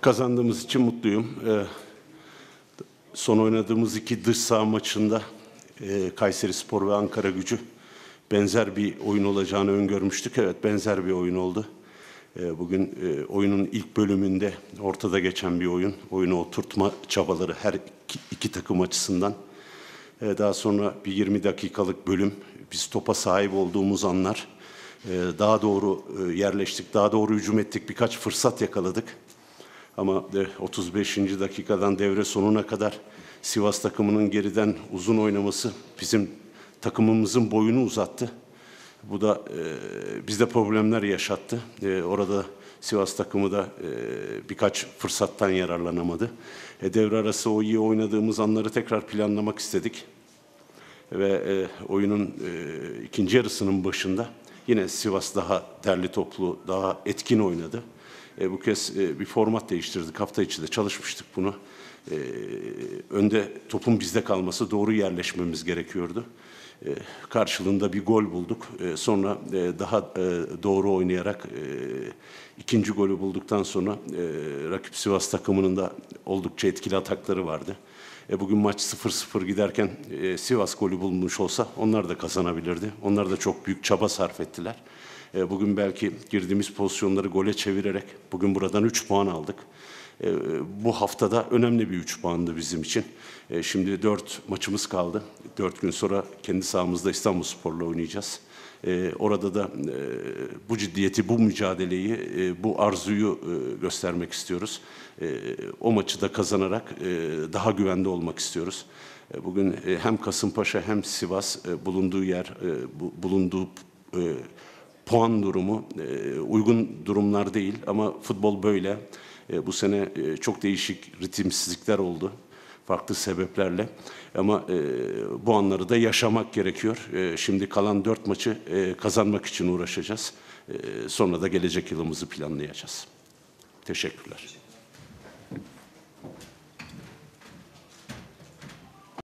Kazandığımız için mutluyum. Ee, son oynadığımız iki dış saha maçında e, Kayseri Spor ve Ankara Gücü benzer bir oyun olacağını öngörmüştük. Evet benzer bir oyun oldu. E, bugün e, oyunun ilk bölümünde ortada geçen bir oyun. Oyunu oturtma çabaları her iki, iki takım açısından. E, daha sonra bir 20 dakikalık bölüm. Biz topa sahip olduğumuz anlar ee, daha doğru e, yerleştik, daha doğru hücum ettik, birkaç fırsat yakaladık. Ama 35. E, dakikadan devre sonuna kadar Sivas takımının geriden uzun oynaması bizim takımımızın boyunu uzattı. Bu da e, bizde problemler yaşattı. orada Sivas takımı da birkaç fırsattan yararlanamadı. devre arası o iyi oynadığımız anları tekrar planlamak istedik. Ve oyunun ikinci yarısının başında Yine Sivas daha derli toplu, daha etkin oynadı. E, bu kez e, bir format değiştirdik. Hafta içi de çalışmıştık bunu. E, önde topun bizde kalması, doğru yerleşmemiz gerekiyordu. E, karşılığında bir gol bulduk. E, sonra e, daha e, doğru oynayarak e, ikinci golü bulduktan sonra e, rakip Sivas takımının da oldukça etkili atakları vardı. E, bugün maç 0-0 giderken e, Sivas golü bulmuş olsa onlar da kazanabilirdi. Onlar da çok büyük çaba sarf ettiler. E, bugün belki girdiğimiz pozisyonları gole çevirerek bugün buradan 3 puan aldık. Ee, bu haftada önemli bir üç puandı bizim için. Ee, şimdi dört maçımız kaldı. Dört gün sonra kendi sahamızda İstanbul Spor'la oynayacağız. Ee, orada da e, bu ciddiyeti, bu mücadeleyi, e, bu arzuyu e, göstermek istiyoruz. O maçı da kazanarak daha güvende olmak istiyoruz. Bugün hem Kasımpaşa hem Sivas bulunduğu yer, bulunduğu puan durumu uygun durumlar değil ama futbol böyle. E, bu sene e, çok değişik ritimsizlikler oldu farklı sebeplerle ama e, bu anları da yaşamak gerekiyor. E, şimdi kalan dört maçı e, kazanmak için uğraşacağız. E, sonra da gelecek yılımızı planlayacağız. Teşekkürler.